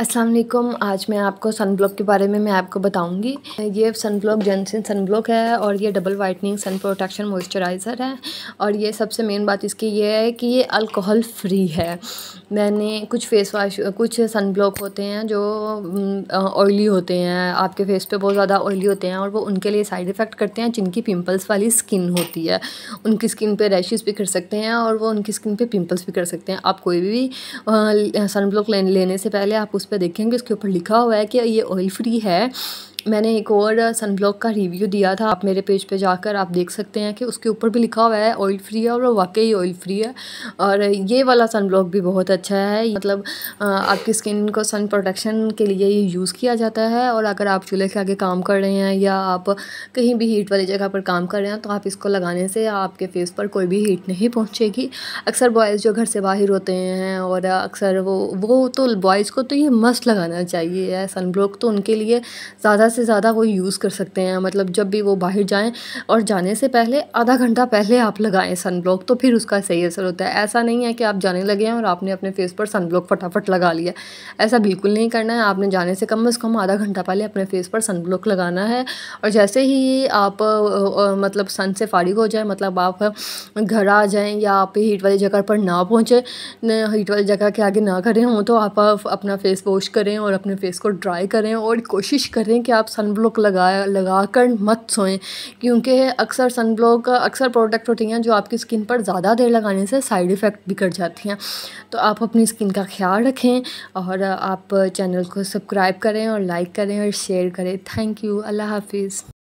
अस्सलाम वालेकुम आज मैं आपको सन ब्लॉक के बारे में मैं आपको बताऊंगी ये सन ब्लॉक जेंसिन सन ब्लॉक है और ये double whitening sun protection moisturiser है और ये सबसे मेन बात इसकी ये है कि ये अल्कोहल फ्री है मैंने कुछ फेस वाश कुछ सन ब्लॉक होते हैं जो ऑयली होते हैं आपके फेस पे बहुत ज़्यादा ऑयली होते हैं और वो उनके लिए साइड इफ़ेक्ट करते हैं जिनकी पिम्पल्स वाली स्किन होती है उनकी स्किन पर रैशेज़ भी कर सकते हैं और वो उनकी स्किन पर पिम्पल्स भी कर सकते हैं आप कोई भी सन ब्लॉक लेने से पहले आप उस पर देखेंगे उसके ऊपर लिखा हुआ है कि ये ऑयल फ्री है मैंने एक और सन ब्लॉक का रिव्यू दिया था आप मेरे पेज पे जाकर आप देख सकते हैं कि उसके ऊपर भी लिखा हुआ है ऑयल फ्री है और वाकई ऑयल फ्री है और ये वाला सन ब्लॉक भी बहुत अच्छा है मतलब आपकी स्किन को सन प्रोटेक्शन के लिए ये यूज़ किया जाता है और अगर आप चूल्हे के आगे काम कर रहे हैं या आप कहीं भी हीट वाली जगह पर काम कर रहे हैं तो आप इसको लगाने से आपके फेस पर कोई भी हीट नहीं पहुँचेगी अक्सर बॉयज़ जो घर से बाहर होते हैं और अक्सर वो वो तो बॉयज़ को तो ये मस्त लगाना चाहिए सन ब्लॉक तो उनके लिए ज़्यादा से ज़्यादा वो यूज़ कर सकते हैं मतलब जब भी वो बाहर जाएँ और जाने से पहले आधा घंटा पहले आप लगाएं सन ब्लॉक तो फिर उसका सही असर होता है ऐसा नहीं है कि आप जाने लगे हैं और आपने अपने फेस पर सन ब्लॉक फटाफट लगा लिया ऐसा बिल्कुल नहीं करना है आपने जाने से कम अज़ कम आधा घंटा पहले अपने फेस पर सन ब्लॉक लगाना है और जैसे ही आप मतलब सन से फारिग हो जाए मतलब आप घर आ जाएँ या आप हीट वाली जगह पर ना पहुँचें हीट वाली जगह के आगे ना करें हों तो आप अपना फेस वॉश करें और अपने फेस को ड्राई करें और कोशिश करें कि आप आप सन ब्लॉक लगाया लगा कर मत सोएं क्योंकि अक्सर सन ब्लॉक अक्सर प्रोडक्ट होती हैं जो आपकी स्किन पर ज़्यादा देर लगाने से साइड इफ़ेक्ट भी कर जाती हैं तो आप अपनी स्किन का ख्याल रखें और आप चैनल को सब्सक्राइब करें और लाइक करें और शेयर करें थैंक यू अल्लाह हाफिज़